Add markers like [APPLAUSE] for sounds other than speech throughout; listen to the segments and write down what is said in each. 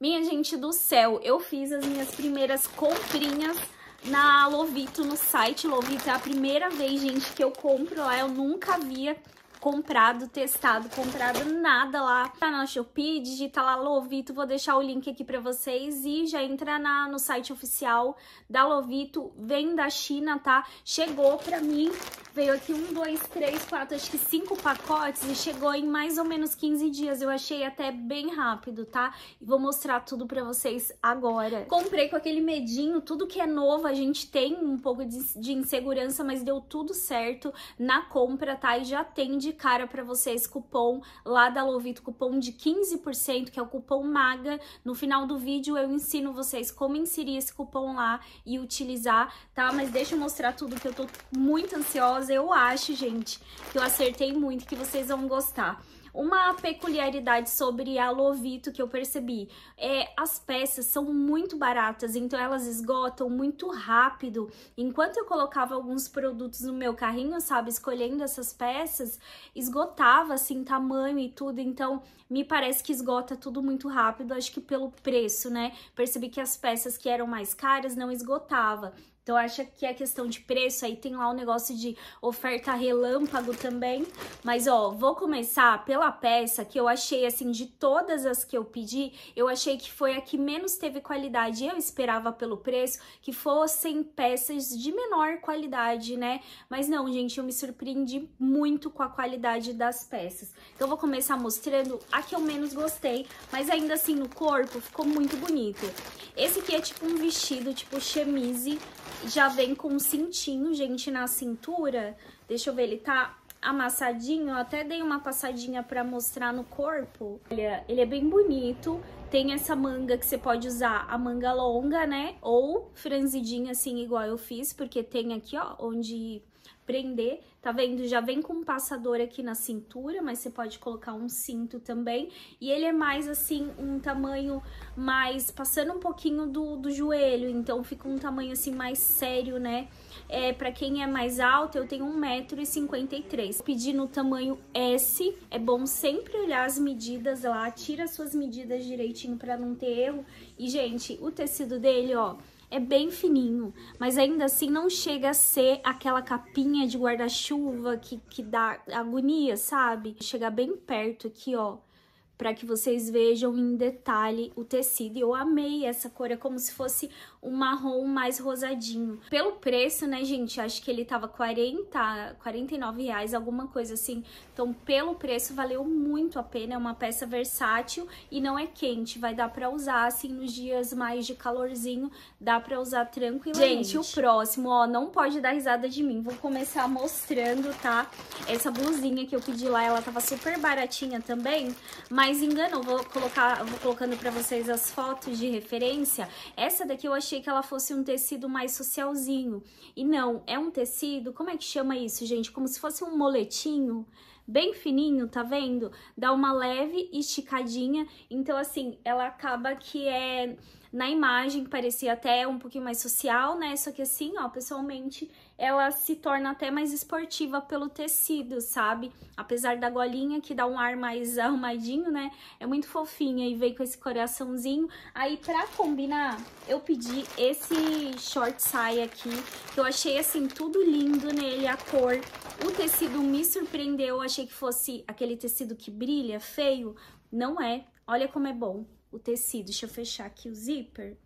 Minha gente do céu, eu fiz as minhas primeiras comprinhas na Lovito, no site Lovito. É a primeira vez, gente, que eu compro lá. Eu nunca havia comprado, testado, comprado nada lá. Tá na Shopee, digita lá Lovito, vou deixar o link aqui pra vocês. E já entra na, no site oficial da Lovito, vem da China, tá? Chegou pra mim Veio aqui um, dois, três, quatro, acho que cinco pacotes e chegou em mais ou menos 15 dias. Eu achei até bem rápido, tá? E vou mostrar tudo pra vocês agora. Comprei com aquele medinho, tudo que é novo a gente tem um pouco de, de insegurança, mas deu tudo certo na compra, tá? E já tem de cara pra vocês cupom lá da Lovito, cupom de 15%, que é o cupom MAGA. No final do vídeo eu ensino vocês como inserir esse cupom lá e utilizar, tá? Mas deixa eu mostrar tudo que eu tô muito ansiosa mas eu acho, gente, que eu acertei muito, que vocês vão gostar. Uma peculiaridade sobre a Lovito que eu percebi é as peças são muito baratas, então elas esgotam muito rápido. Enquanto eu colocava alguns produtos no meu carrinho, sabe, escolhendo essas peças, esgotava assim tamanho e tudo, então me parece que esgota tudo muito rápido, acho que pelo preço, né? Percebi que as peças que eram mais caras não esgotava. Então acha que é questão de preço, aí tem lá o um negócio de oferta relâmpago também. Mas ó, vou começar pela peça que eu achei assim de todas as que eu pedi, eu achei que foi a que menos teve qualidade. Eu esperava pelo preço que fossem peças de menor qualidade, né? Mas não, gente, eu me surpreendi muito com a qualidade das peças. Então eu vou começar mostrando a que eu menos gostei, mas ainda assim no corpo ficou muito bonito. Esse aqui é tipo um vestido, tipo chemise, já vem com um cintinho, gente, na cintura. Deixa eu ver, ele tá amassadinho. Eu até dei uma passadinha pra mostrar no corpo. Olha, é, ele é bem bonito. Tem essa manga que você pode usar a manga longa, né? Ou franzidinha assim, igual eu fiz. Porque tem aqui, ó, onde prender, tá vendo? Já vem com um passador aqui na cintura, mas você pode colocar um cinto também. E ele é mais assim, um tamanho mais, passando um pouquinho do, do joelho, então fica um tamanho assim mais sério, né? É, pra quem é mais alto, eu tenho 1,53m. Pedi no tamanho S, é bom sempre olhar as medidas lá, tira as suas medidas direitinho pra não ter erro. E, gente, o tecido dele, ó... É bem fininho, mas ainda assim não chega a ser aquela capinha de guarda-chuva que, que dá agonia, sabe? Chega bem perto aqui, ó para que vocês vejam em detalhe o tecido. Eu amei essa cor, é como se fosse um marrom mais rosadinho. Pelo preço, né, gente, acho que ele tava 40, 49 reais, alguma coisa assim. Então, pelo preço, valeu muito a pena, é uma peça versátil e não é quente. Vai dar para usar, assim, nos dias mais de calorzinho, dá para usar tranquilamente. Gente, o próximo, ó, não pode dar risada de mim, vou começar mostrando, tá? Essa blusinha que eu pedi lá, ela tava super baratinha também, mas mais enganam. Vou colocar, vou colocando para vocês as fotos de referência. Essa daqui eu achei que ela fosse um tecido mais socialzinho. E não, é um tecido, como é que chama isso, gente? Como se fosse um moletinho bem fininho, tá vendo? Dá uma leve esticadinha. Então, assim, ela acaba que é na imagem, que parecia até um pouquinho mais social, né? Só que assim, ó, pessoalmente, ela se torna até mais esportiva pelo tecido, sabe? Apesar da golinha, que dá um ar mais [LAUGHS] arrumadinho, né? É muito fofinha e veio com esse coraçãozinho. Aí, pra combinar, eu pedi esse short saia aqui, que eu achei, assim, tudo lindo nele, a cor. O tecido me surpreendeu, eu achei que fosse aquele tecido que brilha, feio. Não é, olha como é bom o tecido. Deixa eu fechar aqui o zíper.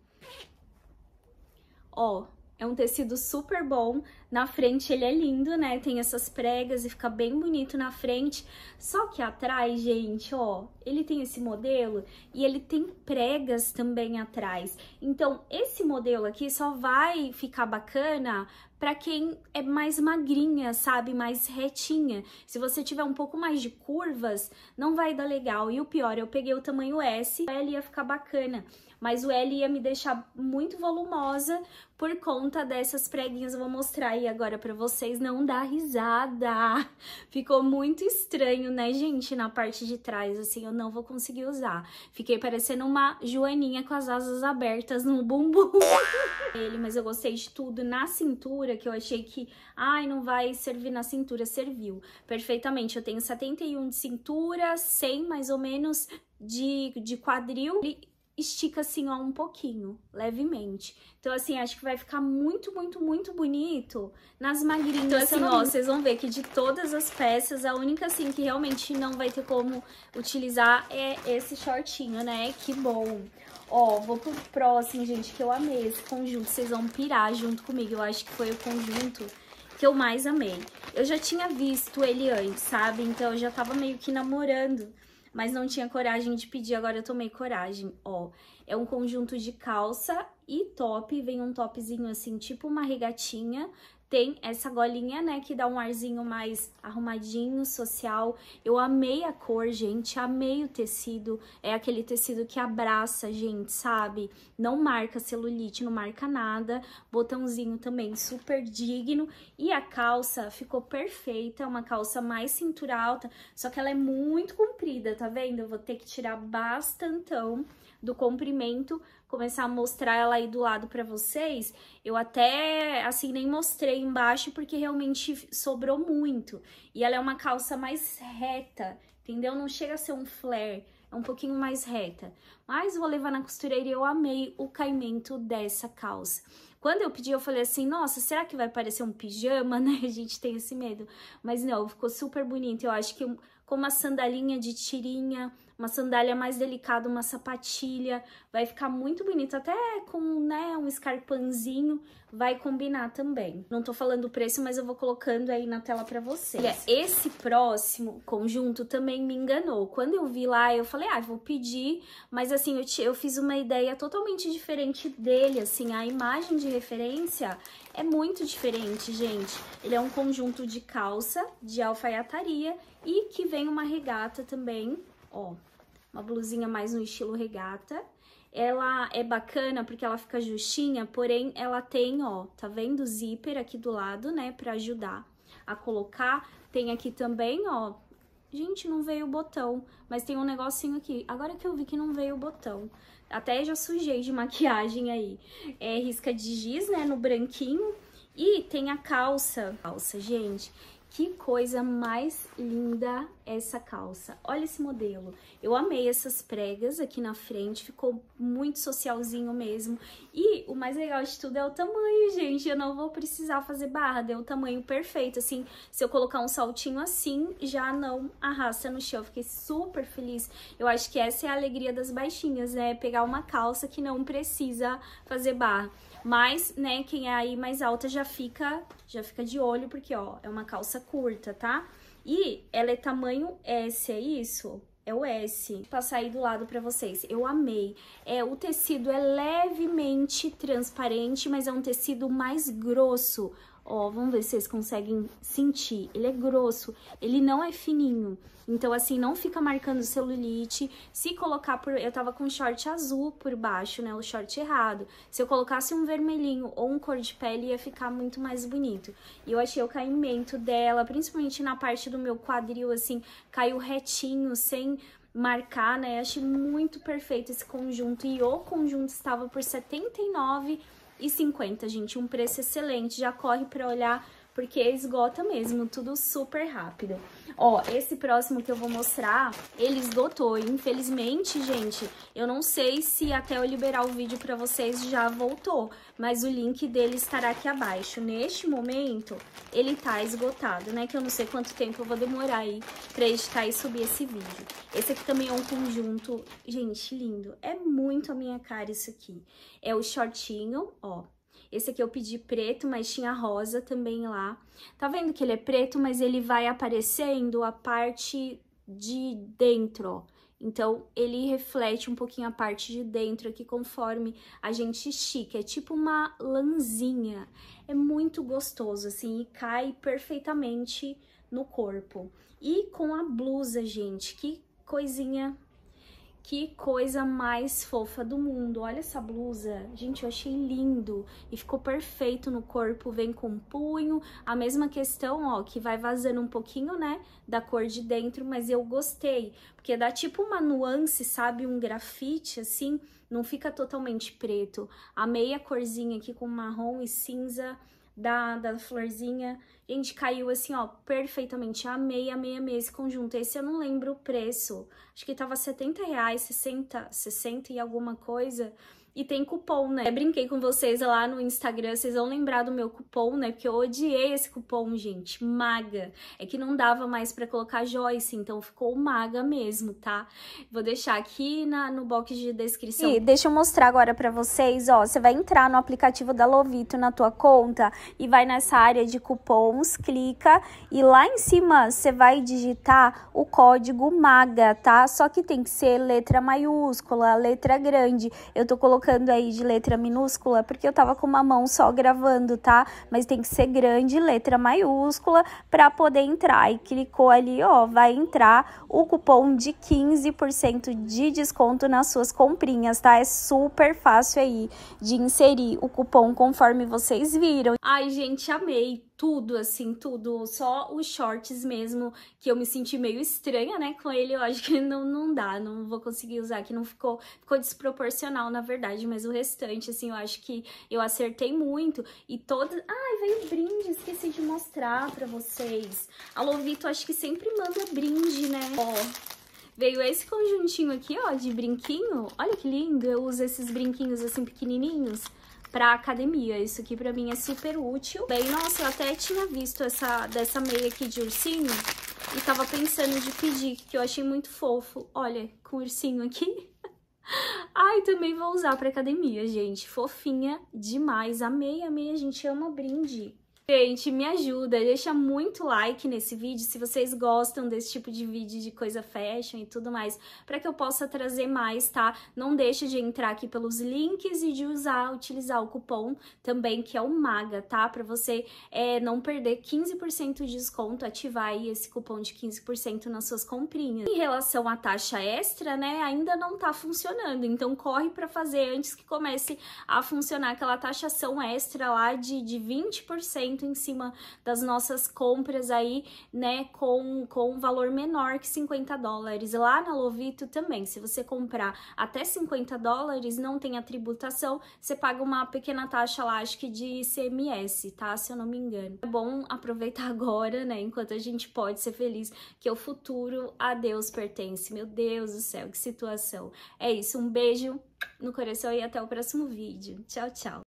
Ó, é um tecido super bom, na frente ele é lindo, né? Tem essas pregas e fica bem bonito na frente. Só que atrás, gente, ó, ele tem esse modelo e ele tem pregas também atrás. Então, esse modelo aqui só vai ficar bacana para quem é mais magrinha, sabe, mais retinha. Se você tiver um pouco mais de curvas, não vai dar legal. E o pior, eu peguei o tamanho S, o L ia ficar bacana, mas o L ia me deixar muito volumosa por conta dessas preguinhas. Eu vou mostrar aí agora para vocês não dar risada. [LAUGHS] Ficou muito estranho, né, gente, na parte de trás, assim, eu não vou conseguir usar. Fiquei parecendo uma joaninha com as asas abertas no bumbum. [LAUGHS] Ele, mas eu gostei de tudo na cintura, que eu achei que, ai, não vai servir na cintura, serviu perfeitamente. Eu tenho 71 de cintura, 100 mais ou menos de, de quadril estica assim, ó, um pouquinho, levemente. Então, assim, acho que vai ficar muito, muito, muito bonito nas magrinhas. Então, assim, ó, vocês vão ver que de todas as peças, a única, assim, que realmente não vai ter como utilizar é esse shortinho, né? Que bom! Ó, vou pro próximo, gente, que eu amei esse conjunto. Vocês vão pirar junto comigo. Eu acho que foi o conjunto que eu mais amei. Eu já tinha visto ele antes, sabe? Então, eu já tava meio que namorando mas não tinha coragem de pedir, agora eu tomei coragem, ó. É um conjunto de calça e top, vem um topzinho assim, tipo uma regatinha, tem essa golinha, né, que dá um arzinho mais arrumadinho, social. Eu amei a cor, gente, amei o tecido. É aquele tecido que abraça, gente, sabe? Não marca celulite, não marca nada. Botãozinho também super digno. E a calça ficou perfeita, é uma calça mais cintura alta, só que ela é muito comprida, tá vendo? Eu vou ter que tirar bastantão do comprimento comprimento, começar a mostrar ela aí do lado para vocês. Eu até, assim, nem mostrei embaixo porque realmente sobrou muito. E ela é uma calça mais reta, entendeu? Não chega a ser um flare, é um pouquinho mais reta. Mas vou levar na costureira e eu amei o caimento dessa calça. Quando eu pedi, eu falei assim, nossa, será que vai parecer um pijama, [LAUGHS] né? A gente tem esse medo. Mas não, ficou super bonito. Eu acho que com uma sandalinha de tirinha, uma sandália mais delicada, uma sapatilha, vai ficar muito bonito, até com né, um escarpanzinho vai combinar também. Não tô falando o preço, mas eu vou colocando aí na tela pra vocês. Olha, é, esse próximo conjunto também me enganou. Quando eu vi lá, eu falei, ah, vou pedir, mas assim, eu, te, eu fiz uma ideia totalmente diferente dele, assim, a imagem de referência é muito diferente, gente. Ele é um conjunto de calça, de alfaiataria e que vem uma regata também, ó. Uma blusinha mais no estilo regata. Ela é bacana porque ela fica justinha, porém ela tem, ó, tá vendo? O zíper aqui do lado, né, pra ajudar a colocar. Tem aqui também, ó, gente, não veio o botão, mas tem um negocinho aqui. Agora que eu vi que não veio o botão, até já sujei de maquiagem aí. É risca de giz, né, no branquinho. E tem a calça, calça, gente, que coisa mais linda essa calça. Olha esse modelo. Eu amei essas pregas aqui na frente, ficou muito socialzinho mesmo. E o mais legal de tudo é o tamanho, gente. Eu não vou precisar fazer barra, deu é o tamanho perfeito. Assim, se eu colocar um saltinho assim, já não arrasta no chão. Eu fiquei super feliz. Eu acho que essa é a alegria das baixinhas, né? Pegar uma calça que não precisa fazer barra. Mas, né, quem é aí mais alta já fica, já fica de olho, porque, ó, é uma calça curta, tá? E ela é tamanho S, é isso? É o S. Passar aí do lado pra vocês. Eu amei. É, o tecido é levemente transparente, mas é um tecido mais grosso, Ó, vamos ver se vocês conseguem sentir. Ele é grosso, ele não é fininho. Então, assim, não fica marcando celulite. Se colocar por... Eu tava com short azul por baixo, né? O short errado. Se eu colocasse um vermelhinho ou um cor de pele, ia ficar muito mais bonito. E eu achei o caimento dela, principalmente na parte do meu quadril, assim, caiu retinho, sem marcar, né? Achei muito perfeito esse conjunto. E o conjunto estava por R$ 79,00 e 50, gente, um preço excelente. Já corre para olhar porque esgota mesmo, tudo super rápido. Ó, esse próximo que eu vou mostrar, ele esgotou. Infelizmente, gente, eu não sei se até eu liberar o vídeo pra vocês já voltou, mas o link dele estará aqui abaixo. Neste momento, ele tá esgotado, né? Que eu não sei quanto tempo eu vou demorar aí pra editar e subir esse vídeo. Esse aqui também é um conjunto, gente, lindo. É muito a minha cara isso aqui. É o shortinho, ó, esse aqui eu pedi preto, mas tinha rosa também lá. Tá vendo que ele é preto, mas ele vai aparecendo a parte de dentro, ó. Então, ele reflete um pouquinho a parte de dentro aqui conforme a gente estica. É tipo uma lãzinha. É muito gostoso, assim, e cai perfeitamente no corpo. E com a blusa, gente, que coisinha que coisa mais fofa do mundo. Olha essa blusa. Gente, eu achei lindo. E ficou perfeito no corpo. Vem com punho. A mesma questão, ó, que vai vazando um pouquinho, né? Da cor de dentro. Mas eu gostei. Porque dá tipo uma nuance, sabe? Um grafite, assim. Não fica totalmente preto. Amei a corzinha aqui com marrom e cinza da, da florzinha. Gente, caiu assim, ó, perfeitamente. Amei, amei, amei esse conjunto. Esse eu não lembro o preço. Acho que tava 70 reais, 60, 60 e alguma coisa. E tem cupom, né? Eu brinquei com vocês lá no Instagram, vocês vão lembrar do meu cupom, né? Porque eu odiei esse cupom, gente. Maga. É que não dava mais para colocar Joyce, então ficou maga mesmo, tá? Vou deixar aqui na, no box de descrição. E deixa eu mostrar agora para vocês, ó. Você vai entrar no aplicativo da Lovito na tua conta e vai nessa área de cupons, clica e lá em cima você vai digitar o código maga, tá? Só que tem que ser letra maiúscula, letra grande. Eu tô colocando colocando aí de letra minúscula porque eu tava com uma mão só gravando, tá? Mas tem que ser grande, letra maiúscula, para poder entrar. E clicou ali, ó, vai entrar o cupom de 15% de desconto nas suas comprinhas, tá? É super fácil aí de inserir o cupom conforme vocês viram. Ai, gente, amei! tudo, assim, tudo, só os shorts mesmo, que eu me senti meio estranha, né, com ele, eu acho que não, não dá, não vou conseguir usar, que não ficou, ficou desproporcional, na verdade, mas o restante, assim, eu acho que eu acertei muito, e todas... Ai, veio brinde, esqueci de mostrar pra vocês. A Lovito, acho que sempre manda brinde, né? Ó, Veio esse conjuntinho aqui, ó, de brinquinho. Olha que lindo, eu uso esses brinquinhos assim pequenininhos pra academia. Isso aqui pra mim é super útil. Bem, nossa, eu até tinha visto essa dessa meia aqui de ursinho e tava pensando de pedir, que eu achei muito fofo. Olha, com ursinho aqui. [LAUGHS] Ai, também vou usar pra academia, gente. Fofinha demais. Amei, amei. A gente ama brinde. Gente, me ajuda, deixa muito like nesse vídeo se vocês gostam desse tipo de vídeo de coisa fashion e tudo mais, para que eu possa trazer mais, tá? Não deixa de entrar aqui pelos links e de usar, utilizar o cupom também, que é o MAGA, tá? Para você é, não perder 15% de desconto, ativar aí esse cupom de 15% nas suas comprinhas. Em relação à taxa extra, né, ainda não tá funcionando, então corre para fazer antes que comece a funcionar aquela taxação extra lá de, de 20% em cima das nossas compras aí, né, com, com um valor menor que 50 dólares. Lá na Lovito também, se você comprar até 50 dólares, não tem a tributação, você paga uma pequena taxa lá, acho que de ICMS, tá? Se eu não me engano. É bom aproveitar [LAUGHS] agora, né, enquanto a gente pode ser feliz, que o futuro a Deus pertence. Meu Deus do céu, que situação. É isso, um beijo no coração e até o próximo vídeo. Tchau, tchau!